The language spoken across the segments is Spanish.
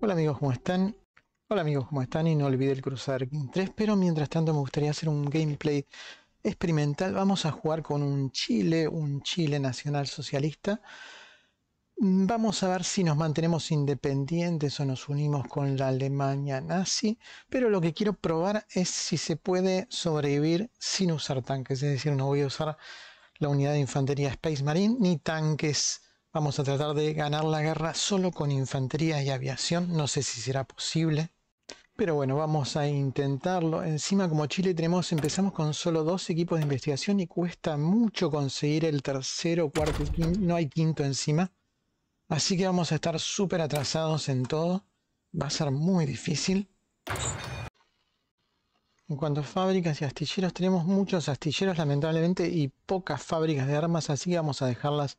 Hola amigos, ¿cómo están? Hola amigos, ¿cómo están? Y no olvide el cruzar 3, pero mientras tanto me gustaría hacer un gameplay experimental. Vamos a jugar con un Chile, un Chile nacional socialista. Vamos a ver si nos mantenemos independientes o nos unimos con la Alemania nazi, pero lo que quiero probar es si se puede sobrevivir sin usar tanques, es decir, no voy a usar la unidad de infantería Space Marine ni tanques Vamos a tratar de ganar la guerra solo con infantería y aviación. No sé si será posible. Pero bueno, vamos a intentarlo. Encima como Chile tenemos, empezamos con solo dos equipos de investigación y cuesta mucho conseguir el tercero, cuarto y quinto. No hay quinto encima. Así que vamos a estar súper atrasados en todo. Va a ser muy difícil. En cuanto a fábricas y astilleros, tenemos muchos astilleros lamentablemente y pocas fábricas de armas, así que vamos a dejarlas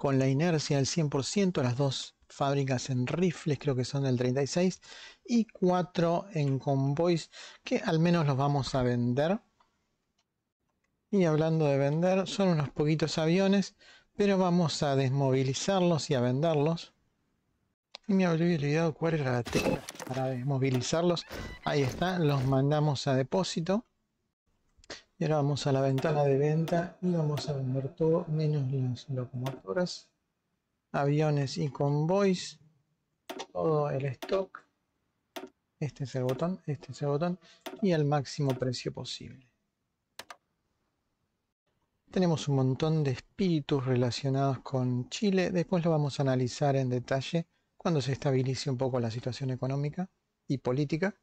con la inercia al 100%, las dos fábricas en rifles, creo que son del 36, y cuatro en convoys, que al menos los vamos a vender. Y hablando de vender, son unos poquitos aviones, pero vamos a desmovilizarlos y a venderlos. Y me había olvidado cuál era la tecla para desmovilizarlos. Ahí está, los mandamos a depósito. Y ahora vamos a la ventana de venta y vamos a vender todo menos las locomotoras, aviones y convoys, todo el stock. Este es el botón, este es el botón y al máximo precio posible. Tenemos un montón de espíritus relacionados con Chile, después lo vamos a analizar en detalle cuando se estabilice un poco la situación económica y política.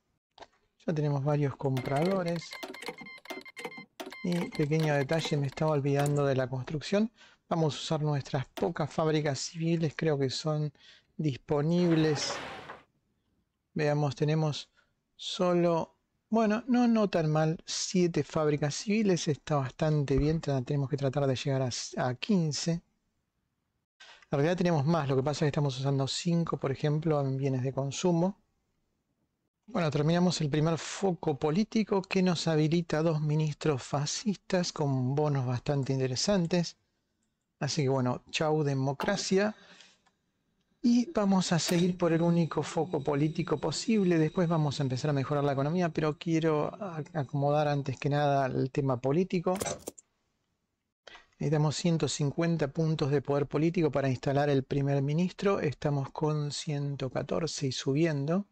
Ya tenemos varios compradores, pequeño detalle, me estaba olvidando de la construcción. Vamos a usar nuestras pocas fábricas civiles, creo que son disponibles. Veamos, tenemos solo, bueno, no, no tan mal, 7 fábricas civiles, está bastante bien, tenemos que tratar de llegar a, a 15. En realidad tenemos más, lo que pasa es que estamos usando 5, por ejemplo, en bienes de consumo. Bueno, terminamos el primer foco político que nos habilita dos ministros fascistas con bonos bastante interesantes. Así que bueno, chau democracia. Y vamos a seguir por el único foco político posible. Después vamos a empezar a mejorar la economía, pero quiero acomodar antes que nada el tema político. Necesitamos 150 puntos de poder político para instalar el primer ministro. Estamos con 114 y subiendo.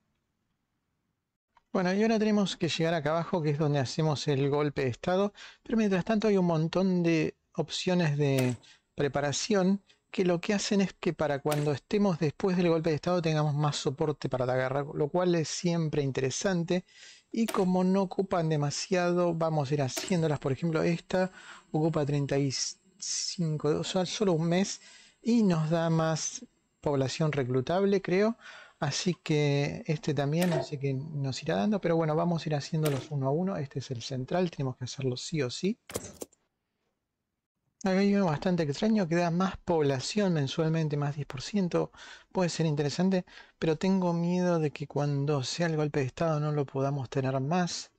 Bueno, y ahora tenemos que llegar acá abajo, que es donde hacemos el golpe de estado. Pero mientras tanto hay un montón de opciones de preparación que lo que hacen es que para cuando estemos después del golpe de estado tengamos más soporte para la guerra, lo cual es siempre interesante. Y como no ocupan demasiado, vamos a ir haciéndolas. Por ejemplo, esta ocupa 35, o sea, solo un mes y nos da más población reclutable, creo. Así que este también, así que nos irá dando. Pero bueno, vamos a ir haciéndolos uno a uno. Este es el central, tenemos que hacerlo sí o sí. Acá hay uno bastante extraño que da más población mensualmente, más 10%. Puede ser interesante, pero tengo miedo de que cuando sea el golpe de estado no lo podamos tener más.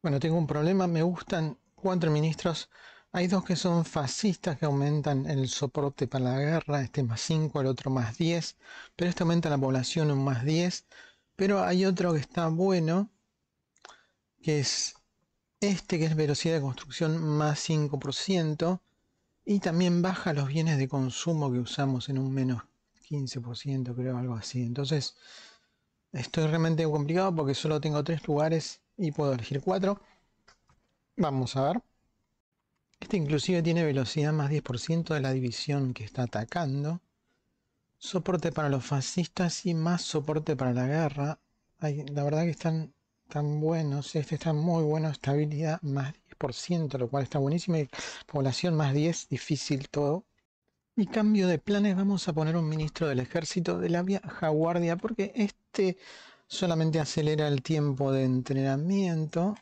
Bueno, tengo un problema. Me gustan cuatro ministros, hay dos que son fascistas que aumentan el soporte para la guerra, este más 5, el otro más 10, pero este aumenta la población un más 10. Pero hay otro que está bueno, que es este, que es velocidad de construcción más 5%, y también baja los bienes de consumo que usamos en un menos 15%, creo, algo así. Entonces, estoy realmente complicado porque solo tengo tres lugares y puedo elegir cuatro. Vamos a ver. Este inclusive tiene velocidad más 10% de la división que está atacando. Soporte para los fascistas y más soporte para la guerra. la verdad que están tan buenos. Este está muy bueno. Estabilidad más 10%, lo cual está buenísimo. población más 10, difícil todo. Y cambio de planes, vamos a poner un ministro del ejército de la vieja guardia porque este solamente acelera el tiempo de entrenamiento.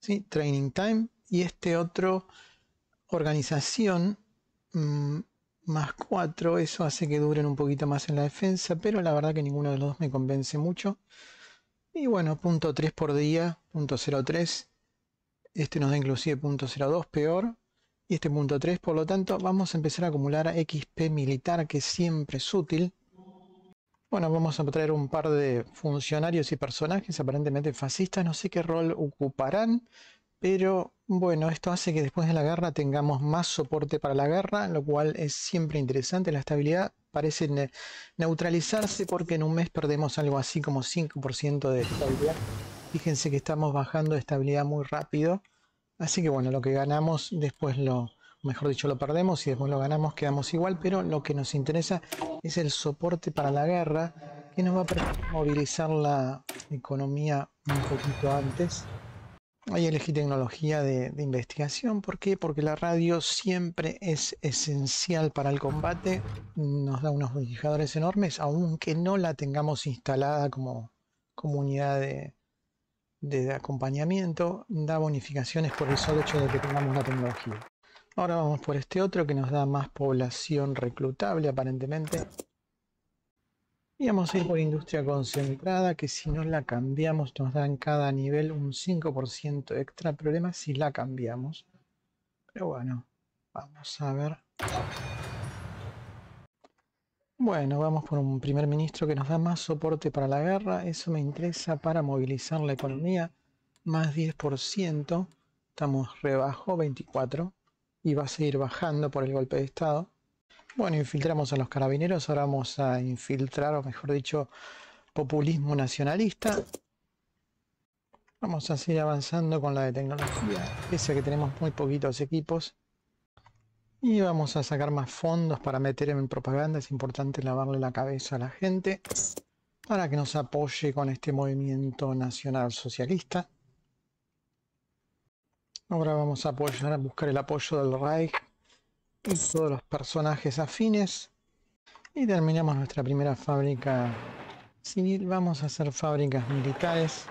¿Sí? Training time y este otro organización mm, más 4, eso hace que duren un poquito más en la defensa, pero la verdad que ninguno de los dos me convence mucho. Y bueno, punto 3 por día, punto 03, este nos da inclusive punto 02 peor, y este punto 3, por lo tanto vamos a empezar a acumular XP militar que siempre es útil. Bueno, vamos a traer un par de funcionarios y personajes aparentemente fascistas, no sé qué rol ocuparán, pero bueno, esto hace que después de la guerra tengamos más soporte para la guerra, lo cual es siempre interesante. La estabilidad parece neutralizarse porque en un mes perdemos algo así como 5% de estabilidad. Fíjense que estamos bajando de estabilidad muy rápido. Así que bueno, lo que ganamos después lo, mejor dicho, lo perdemos y después lo ganamos, quedamos igual, pero lo que nos interesa es el soporte para la guerra, que nos va a permitir movilizar la economía un poquito antes. Ahí elegí tecnología de, investigación. ¿Por qué? Porque la radio siempre es esencial para el combate. Nos da unos bonificadores enormes, aunque no la tengamos instalada como, comunidad de, de, acompañamiento. Da bonificaciones por el solo hecho de que tengamos la tecnología. Ahora vamos por este otro que nos da más población reclutable aparentemente. Y vamos a ir por industria concentrada, que si no la cambiamos nos dan cada nivel un 5% extra. Problema si la cambiamos. Pero bueno, vamos a ver. Bueno, vamos por un primer ministro que nos da más soporte para la guerra. Eso me interesa para movilizar la economía. Más 10%. Estamos rebajo, 24. Y va a seguir bajando por el golpe de estado. Bueno, infiltramos a los carabineros, ahora vamos a infiltrar, o mejor dicho, populismo nacionalista. Vamos a seguir avanzando con la de tecnología, pese a que tenemos muy poquitos equipos. Y vamos a sacar más fondos para meter en propaganda. Es importante lavarle la cabeza a la gente para que nos apoye con este movimiento nacional socialista. Ahora vamos a buscar el apoyo del Reich y todos los personajes afines. Y terminamos nuestra primera fábrica civil. Vamos a hacer fábricas militares.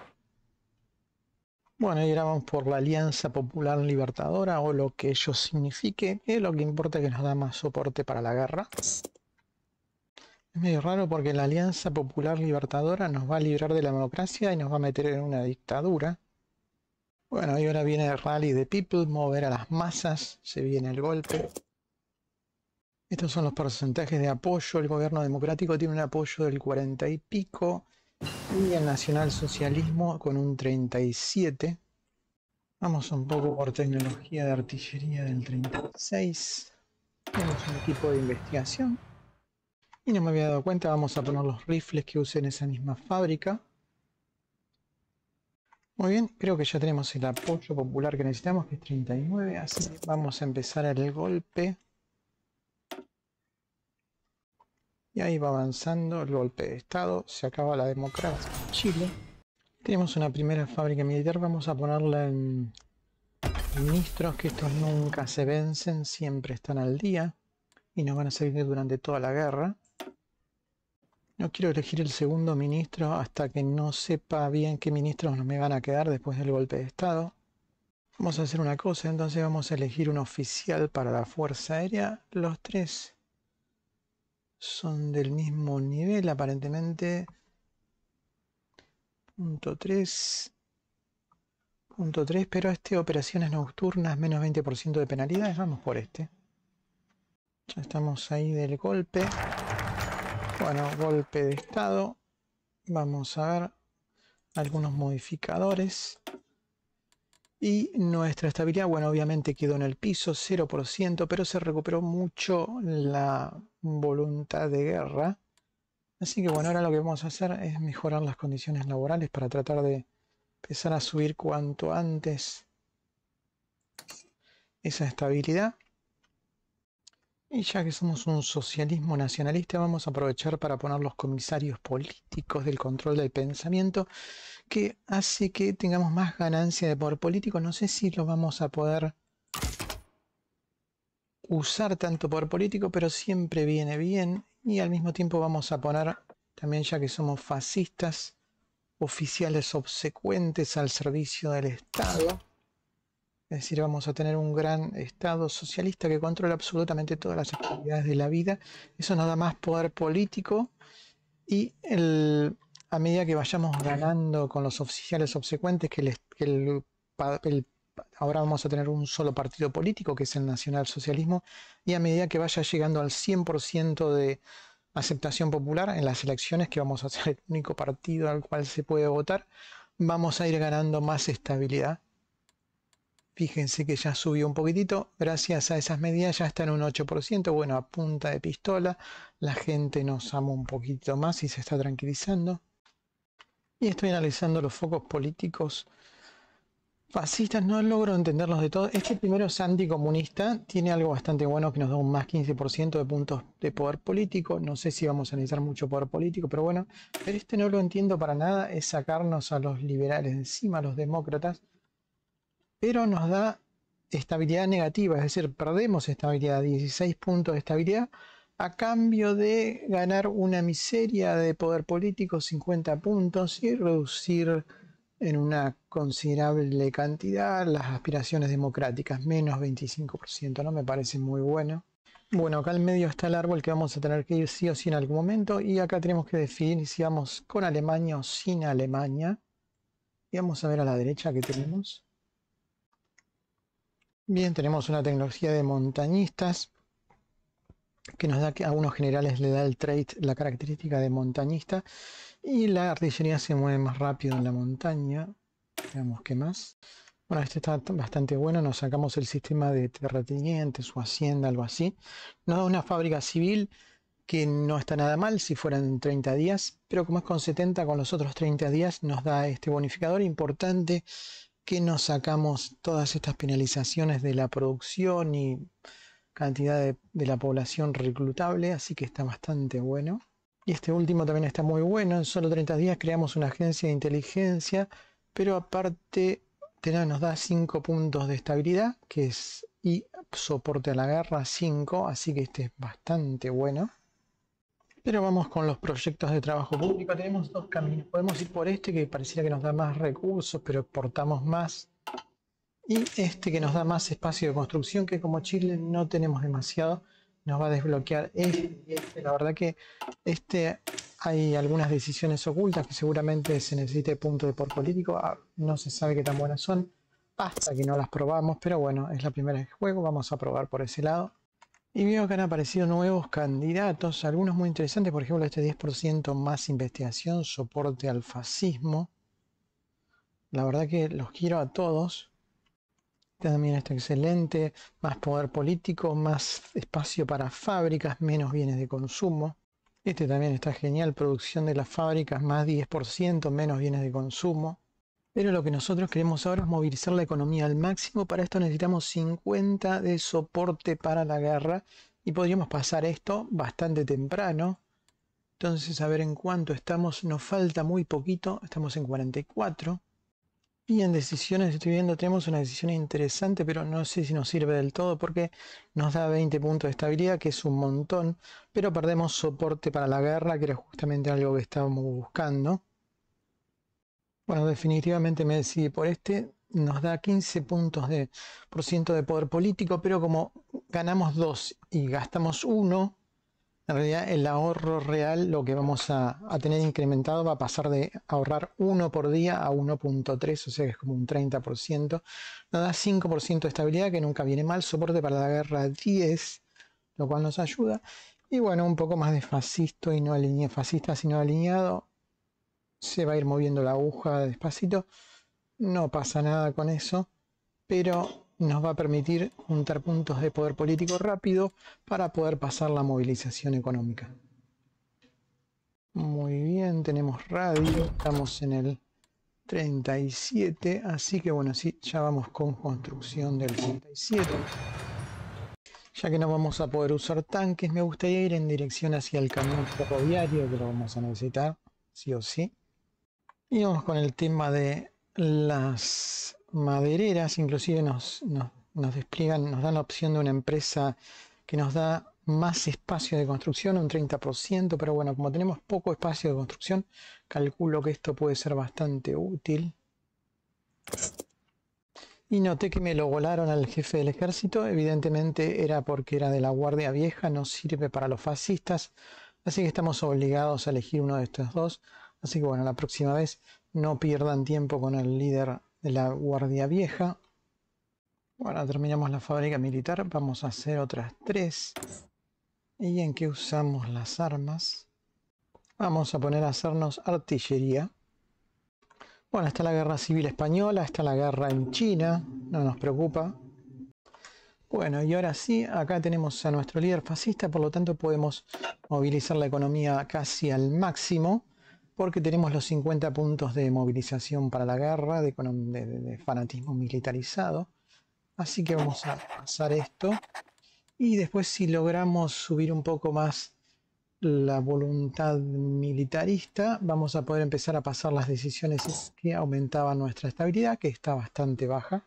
Bueno, y vamos por la Alianza Popular Libertadora o lo que ello signifique. Es lo que importa que nos da más soporte para la guerra. Es medio raro porque la Alianza Popular Libertadora nos va a librar de la democracia y nos va a meter en una dictadura. Bueno, y ahora viene el rally de People, mover a las masas, se viene el golpe. Estos son los porcentajes de apoyo. El gobierno democrático tiene un apoyo del 40 y pico y el nacionalsocialismo con un 37. Vamos un poco por tecnología de artillería del 36. Tenemos un equipo de investigación. Y no me había dado cuenta, vamos a poner los rifles que usé en esa misma fábrica. Muy bien, creo que ya tenemos el apoyo popular que necesitamos, que es 39, así que vamos a empezar el golpe. Y ahí va avanzando el golpe de Estado, se acaba la democracia Chile. Tenemos una primera fábrica militar, vamos a ponerla en ministros, que estos nunca se vencen, siempre están al día y nos van a seguir durante toda la guerra. No quiero elegir el segundo ministro hasta que no sepa bien qué ministros nos me van a quedar después del golpe de Estado. Vamos a hacer una cosa, entonces vamos a elegir un oficial para la Fuerza Aérea. Los tres son del mismo nivel aparentemente. Punto 3. 3, pero este operaciones nocturnas menos 20% de penalidades. Vamos por este. Ya estamos ahí del golpe. Bueno, golpe de estado. Vamos a ver algunos modificadores. Y nuestra estabilidad, bueno, obviamente quedó en el piso 0%, pero se recuperó mucho la voluntad de guerra. Así que bueno, ahora lo que vamos a hacer es mejorar las condiciones laborales para tratar de empezar a subir cuanto antes esa estabilidad. Y ya que somos un socialismo nacionalista, vamos a aprovechar para poner los comisarios políticos del control del pensamiento, que hace que tengamos más ganancia de poder político. No sé si lo vamos a poder usar tanto poder político, pero siempre viene bien. Y al mismo tiempo vamos a poner, también ya que somos fascistas, oficiales obsecuentes al servicio del Estado. Es decir, vamos a tener un gran Estado socialista que controla absolutamente todas las actividades de la vida. Eso nos da más poder político y a medida que vayamos ganando con los oficiales obsecuentes, que, ahora vamos a tener un solo partido político, que es el nacionalsocialismo, y a medida que vaya llegando al 100% de aceptación popular en las elecciones, que vamos a ser el único partido al cual se puede votar, vamos a ir ganando más estabilidad Fíjense que ya subió un poquitito, gracias a esas medidas ya está en un 8%, bueno, a punta de pistola, la gente nos ama un poquito más y se está tranquilizando. Y estoy analizando los focos políticos fascistas, no logro entenderlos de todo. Este primero es anticomunista, tiene algo bastante bueno que nos da un más 15% de puntos de poder político, no sé si vamos a analizar mucho poder político, pero bueno, pero este no lo entiendo para nada, es sacarnos a los liberales encima, a los demócratas pero nos da estabilidad negativa, es decir, perdemos estabilidad, 16 puntos de estabilidad, a cambio de ganar una miseria de poder político, 50 puntos, y reducir en una considerable cantidad las aspiraciones democráticas, menos 25%, no me parece muy bueno. Bueno, acá al medio está el árbol que vamos a tener que ir sí o sí en algún momento y acá tenemos que definir si vamos con Alemania o sin Alemania. Y vamos a ver a la derecha que tenemos. Bien, tenemos una tecnología de montañistas que nos da que a unos generales le da el trait, la característica de montañista, y la artillería se mueve más rápido en la montaña. Veamos qué más. Bueno, este está bastante bueno. Nos sacamos el sistema de terratenientes o hacienda, algo así. Nos da una fábrica civil que no está nada mal si fueran 30 días, pero como es con 70, con los otros 30 días nos da este bonificador importante que nos sacamos todas estas penalizaciones de la producción y cantidad de, la población reclutable, así que está bastante bueno. Y este último también está muy bueno, en solo 30 días creamos una agencia de inteligencia, pero aparte nos da 5 puntos de estabilidad, que es y soporte a la guerra 5, así que este es bastante bueno. Pero vamos con los proyectos de trabajo público. Tenemos dos caminos. Podemos ir por este que pareciera que nos da más recursos, pero exportamos más. Y este que nos da más espacio de construcción, que como Chile no tenemos demasiado, nos va a desbloquear este y este. La verdad que este hay algunas decisiones ocultas que seguramente se necesite punto de por político. Ah, no se sabe qué tan buenas son. Hasta que no las probamos, pero bueno, es la primera que juego. Vamos a probar por ese lado. Y veo que han aparecido nuevos candidatos, algunos muy interesantes, por ejemplo, este 10% más investigación, soporte al fascismo. La verdad que los quiero a todos. También está excelente, más poder político, más espacio para fábricas, menos bienes de consumo. Este también está genial, producción de las fábricas, más 10%, menos bienes de consumo. Pero lo que nosotros queremos ahora es movilizar la economía al máximo. Para esto necesitamos 50 de soporte para la guerra. Y podríamos pasar esto bastante temprano. Entonces, a ver en cuánto estamos. Nos falta muy poquito. Estamos en 44. Y en decisiones, estoy viendo, tenemos una decisión interesante, pero no sé si nos sirve del todo porque nos da 20 puntos de estabilidad, que es un montón, pero perdemos soporte para la guerra, que era justamente algo que estábamos buscando. Bueno, definitivamente me decidí por este nos da 15 puntos de por ciento de poder político, pero como ganamos 2 y gastamos 1, en realidad el ahorro real, lo que vamos a, tener incrementado, va a pasar de ahorrar 1 por día a 1.3, o sea que es como un 30%. Nos da 5% de estabilidad, que nunca viene mal, soporte para la guerra 10, lo cual nos ayuda. Y bueno, un poco más de fascisto y no alineado, fascista, sino alineado, se va a ir moviendo la aguja despacito. No pasa nada con eso, pero nos va a permitir juntar puntos de poder político rápido para poder pasar la movilización económica. Muy bien, tenemos radio, estamos en el 37, así que bueno, sí, ya vamos con construcción del 37. Ya que no vamos a poder usar tanques, me gustaría ir en dirección hacia el camión ferroviario, que lo vamos a necesitar, sí o sí. Y vamos con el tema de las madereras, inclusive nos, despliegan, nos dan la opción de una empresa que nos da más espacio de construcción, un 30%, pero bueno, como tenemos poco espacio de construcción, calculo que esto puede ser bastante útil. Y noté que me lo volaron al jefe del ejército, evidentemente era porque era de la Guardia Vieja, no sirve para los fascistas, así que estamos obligados a elegir uno de estos dos. Así que bueno, la próxima vez no pierdan tiempo con el líder de la Guardia Vieja. Bueno, terminamos la fábrica militar. Vamos a hacer otras tres. ¿Y en qué usamos las armas? Vamos a poner a hacernos artillería. Bueno, está la guerra civil española, está la guerra en China, no nos preocupa. Bueno, y ahora sí, acá tenemos a nuestro líder fascista, por lo tanto podemos movilizar la economía casi al máximo porque tenemos los 50 puntos de movilización para la guerra, de, fanatismo militarizado. Así que vamos a pasar esto. Y después si logramos subir un poco más la voluntad militarista, vamos a poder empezar a pasar las decisiones que aumentaban nuestra estabilidad, que está bastante baja.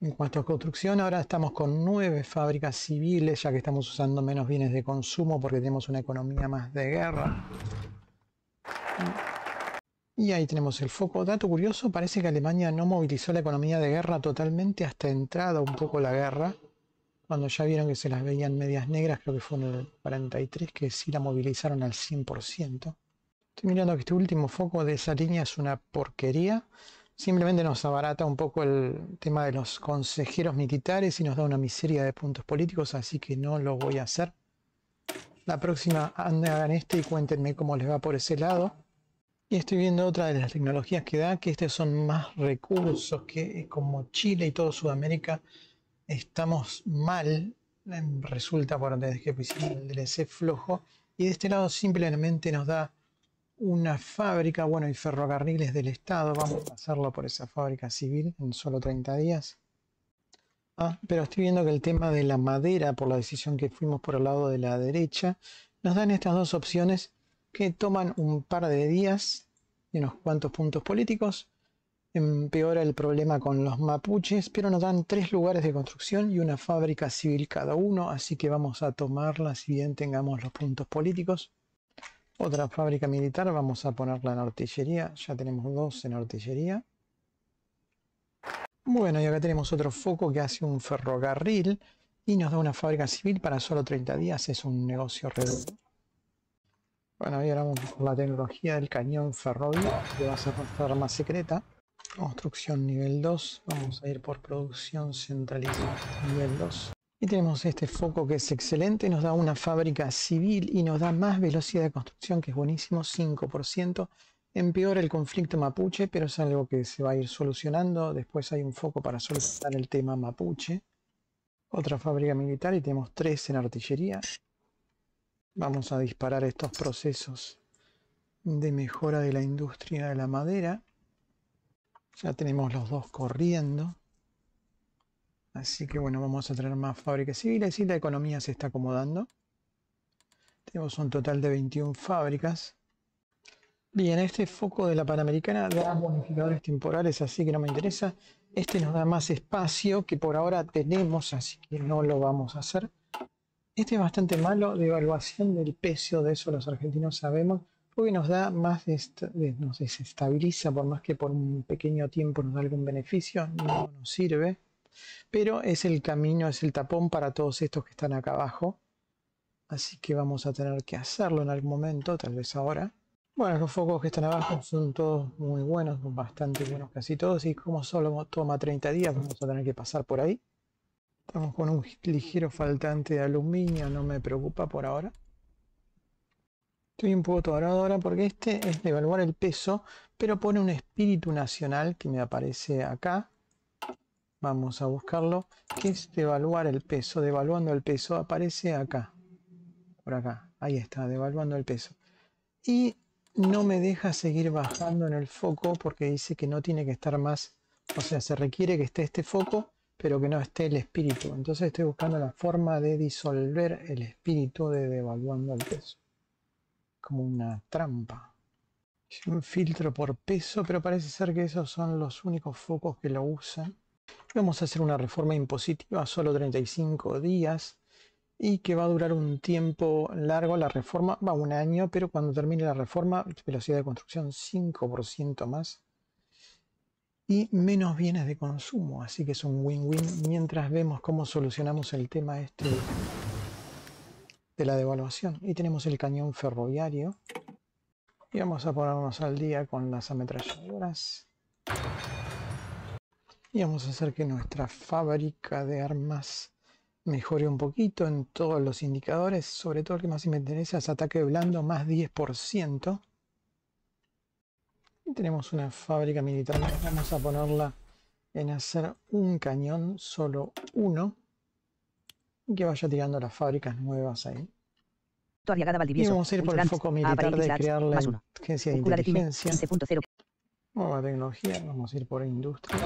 En cuanto a construcción, ahora estamos con nueve fábricas civiles, ya que estamos usando menos bienes de consumo porque tenemos una economía más de guerra. Y ahí tenemos el foco. Dato curioso, parece que Alemania no movilizó la economía de guerra totalmente hasta entrada un poco la guerra. Cuando ya vieron que se las veían medias negras, creo que fue en el 43, que sí la movilizaron al 100%. Estoy mirando que este último foco de esa línea es una porquería. Simplemente nos abarata un poco el tema de los consejeros militares y nos da una miseria de puntos políticos, así que no lo voy a hacer. La próxima hagan este y cuéntenme cómo les va por ese lado. Y estoy viendo otra de las tecnologías que da, que estos son más recursos, que eh, como Chile y todo Sudamérica estamos mal, em, resulta por desde que pusimos el DLC flojo, y de este lado simplemente nos da una fábrica, bueno, y ferrocarriles del Estado, vamos a pasarlo por esa fábrica civil en solo 30 días. Ah, pero estoy viendo que el tema de la madera, por la decisión que fuimos por el lado de la derecha, nos dan estas dos opciones que toman un par de días y unos cuantos puntos políticos. Empeora el problema con los mapuches, pero nos dan tres lugares de construcción y una fábrica civil cada uno, así que vamos a tomarla si bien tengamos los puntos políticos. Otra fábrica militar, vamos a ponerla en artillería, ya tenemos dos en artillería. Bueno, y acá tenemos otro foco que hace un ferrocarril y nos da una fábrica civil para solo 30 días, es un negocio redondo. Bueno, ahí ahora vamos con la tecnología del cañón ferroviario, que va a ser nuestra arma secreta. Construcción nivel 2, vamos a ir por producción centralizada nivel 2. Y tenemos este foco que es excelente, nos da una fábrica civil y nos da más velocidad de construcción, que es buenísimo, 5%. Empeora el conflicto mapuche, pero es algo que se va a ir solucionando. Después hay un foco para solucionar el tema mapuche. Otra fábrica militar y tenemos 3 en artillería. Vamos a disparar estos procesos de mejora de la industria de la madera. Ya tenemos los dos corriendo. Así que bueno, vamos a traer más fábricas civiles y la economía se está acomodando. Tenemos un total de 21 fábricas. Bien, este foco de la Panamericana da bonificadores temporales, así que no me interesa. Este nos da más espacio que por ahora tenemos, así que no lo vamos a hacer. Este es bastante malo, de evaluación del precio, de eso los argentinos sabemos, porque nos da más, nos desestabiliza, por más que por un pequeño tiempo nos da algún beneficio, no nos sirve, pero es el camino, es el tapón para todos estos que están acá abajo, así que vamos a tener que hacerlo en algún momento, tal vez ahora. Bueno, los focos que están abajo son todos muy buenos, bastante buenos casi todos, y como solo toma 30 días, vamos a tener que pasar por ahí. Estamos con un ligero faltante de aluminio, no me preocupa por ahora. Estoy un poco atorado ahora porque este es de evaluar el peso, pero pone un espíritu nacional que me aparece acá. Vamos a buscarlo, que es evaluar el peso. Devaluando el peso aparece acá, por acá. Ahí está, devaluando el peso. Y no me deja seguir bajando en el foco porque dice que no tiene que estar más, o sea, se requiere que esté este foco pero que no esté el espíritu. Entonces estoy buscando la forma de disolver el espíritu de devaluando el peso. Como una trampa. un filtro por peso, pero parece ser que esos son los únicos focos que lo usan. Vamos a hacer una reforma impositiva, solo 35 días, y que va a durar un tiempo largo. La reforma va un año, pero cuando termine la reforma, velocidad de construcción 5% más y menos bienes de consumo. Así que es un win-win mientras vemos cómo solucionamos el tema este de la devaluación. Y tenemos el cañón ferroviario. Y vamos a ponernos al día con las ametralladoras. Y vamos a hacer que nuestra fábrica de armas mejore un poquito en todos los indicadores. Sobre todo el que más me interesa es ataque blando más 10% tenemos una fábrica militar. Vamos a ponerla en hacer un cañón, solo uno, y que vaya tirando las fábricas nuevas ahí. Y vamos a ir por el foco militar de crear la agencia de inteligencia. Nueva tecnología, vamos a ir por industria.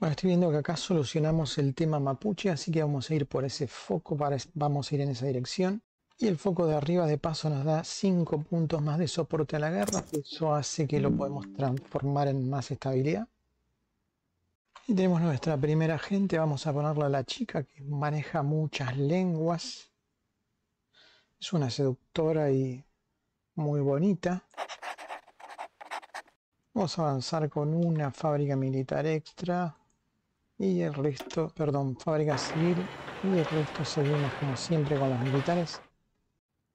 Bueno, estoy viendo que acá solucionamos el tema mapuche, así que vamos a ir por ese foco, vamos a ir en esa dirección. Y el foco de arriba de paso nos da 5 puntos más de soporte a la guerra. Eso hace que lo podemos transformar en más estabilidad. Y tenemos nuestra primera gente. Vamos a ponerla a la chica que maneja muchas lenguas. Es una seductora y muy bonita. Vamos a avanzar con una fábrica militar extra. Y el resto, perdón, fábrica civil. Y el resto seguimos como siempre con los militares.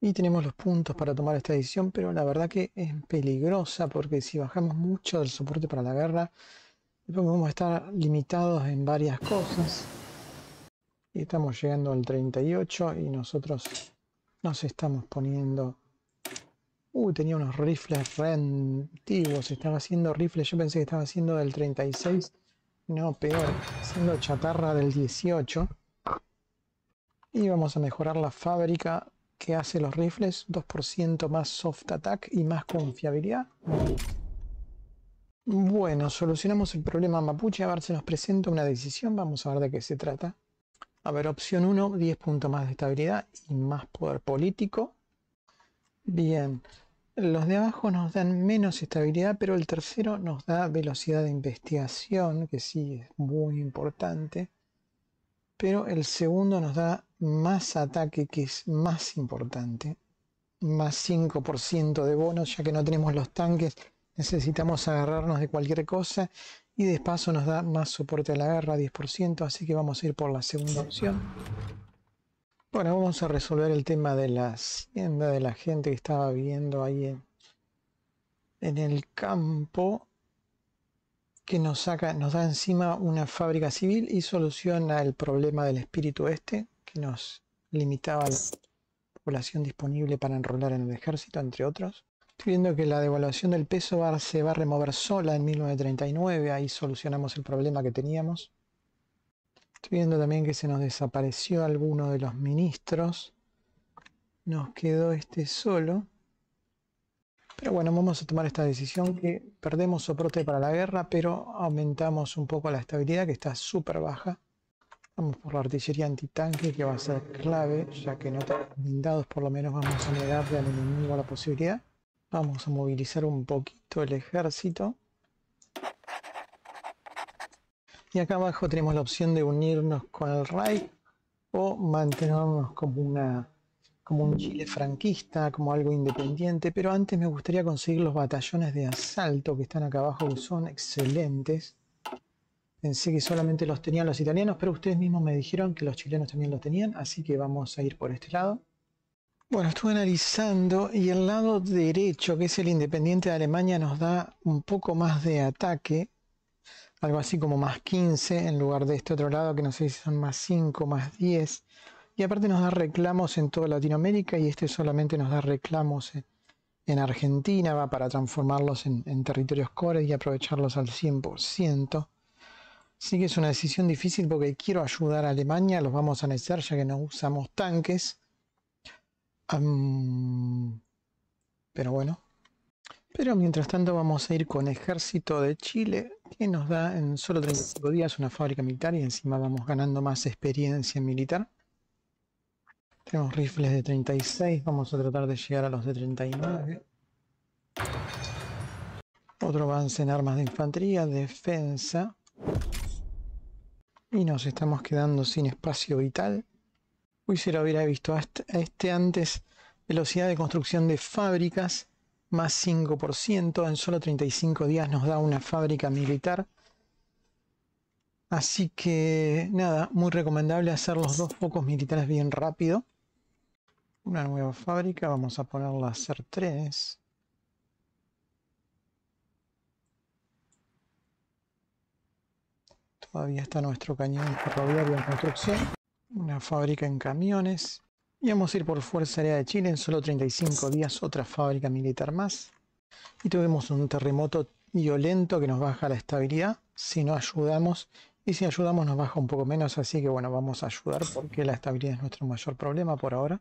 Y tenemos los puntos para tomar esta edición pero la verdad que es peligrosa porque si bajamos mucho del soporte para la guerra, después vamos a estar limitados en varias cosas. Y estamos llegando al 38 y nosotros nos estamos poniendo... Uh, tenía unos rifles re antiguos, estaba haciendo rifles, yo pensé que estaba haciendo del 36, no, peor, haciendo chatarra del 18. Y vamos a mejorar la fábrica que hace los rifles, 2% más soft attack y más confiabilidad. Bueno, solucionamos el problema mapuche, a ver se nos presenta una decisión, vamos a ver de qué se trata. A ver, opción 1, 10 puntos más de estabilidad y más poder político. Bien, los de abajo nos dan menos estabilidad, pero el tercero nos da velocidad de investigación, que sí es muy importante. Pero el segundo nos da más ataque que es más importante, más 5% de bonos, ya que no tenemos los tanques, necesitamos agarrarnos de cualquier cosa y de nos da más soporte a la guerra, 10%, así que vamos a ir por la segunda opción. Bueno, vamos a resolver el tema de la hacienda de la gente que estaba viviendo ahí en, el campo que nos saca, nos da encima una fábrica civil y soluciona el problema del espíritu este, que nos limitaba la población disponible para enrolar en el ejército, entre otros. Estoy viendo que la devaluación del peso se va a remover sola en 1939, ahí solucionamos el problema que teníamos. Estoy viendo también que se nos desapareció alguno de los ministros. Nos quedó este solo. Pero bueno, vamos a tomar esta decisión que perdemos soporte para la guerra, pero aumentamos un poco la estabilidad que está súper baja. Vamos por la artillería antitanque que va a ser clave, ya que no tenemos blindados, por lo menos vamos a negarle al enemigo la posibilidad. Vamos a movilizar un poquito el ejército. Y acá abajo tenemos la opción de unirnos con el rey o mantenernos como, una, como un Chile franquista, como algo independiente. Pero antes me gustaría conseguir los batallones de asalto que están acá abajo, que son excelentes. Pensé que solamente los tenían los italianos, pero ustedes mismos me dijeron que los chilenos también los tenían, así que vamos a ir por este lado. Bueno, estuve analizando y el lado derecho, que es el independiente de Alemania, nos da un poco más de ataque, algo así como más 15 en lugar de este otro lado, que no sé si son más 5, más 10. Y aparte nos da reclamos en toda Latinoamérica y este solamente nos da reclamos en, Argentina, va para transformarlos en, en territorios core y aprovecharlos al 100%. Sí que es una decisión difícil porque quiero ayudar a Alemania, los vamos a necesitar ya que no usamos tanques. pero bueno. Pero mientras tanto vamos a ir con Ejército de Chile, que nos da en solo 35 días una fábrica militar y encima vamos ganando más experiencia militar. Tenemos rifles de 36, vamos a tratar de llegar a los de 39. Otro avance en armas de infantería, defensa y nos estamos quedando sin espacio vital. lo hubiera visto este, este antes velocidad de construcción de fábricas más 5%. En solo 35 días nos da una fábrica militar. Así que nada, muy recomendable hacer los dos focos militares bien rápido. Una nueva fábrica, vamos a ponerla a hacer tres. Todavía está nuestro cañón ferroviario en construcción. Una fábrica en camiones. Y vamos a ir por Fuerza Aérea de Chile en solo 35 días, otra fábrica militar más. Y tuvimos un terremoto violento que nos baja la estabilidad. Si no ayudamos, y si ayudamos nos baja un poco menos, así que bueno, vamos a ayudar porque la estabilidad es nuestro mayor problema por ahora.